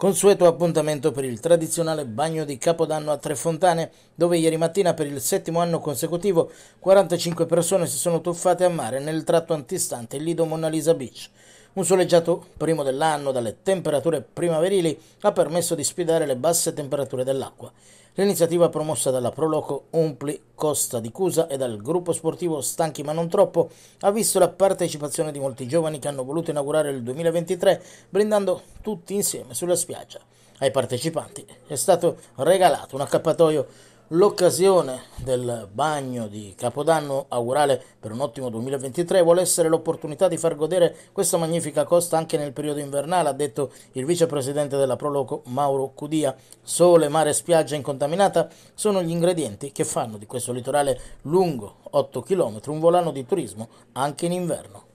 Consueto appuntamento per il tradizionale bagno di Capodanno a Tre Fontane, dove ieri mattina per il settimo anno consecutivo 45 persone si sono tuffate a mare nel tratto antistante Lido Mona Lisa Beach. Un soleggiato primo dell'anno dalle temperature primaverili ha permesso di sfidare le basse temperature dell'acqua. L'iniziativa promossa dalla Proloco Umpli Costa di Cusa e dal gruppo sportivo Stanchi ma non troppo ha visto la partecipazione di molti giovani che hanno voluto inaugurare il 2023 brindando tutti insieme sulla spiaggia. Ai partecipanti è stato regalato un accappatoio L'occasione del bagno di Capodanno augurale per un ottimo 2023 vuole essere l'opportunità di far godere questa magnifica costa anche nel periodo invernale, ha detto il vicepresidente della Proloco Mauro Cudia. Sole, mare, spiaggia incontaminata sono gli ingredienti che fanno di questo litorale lungo 8 km un volano di turismo anche in inverno.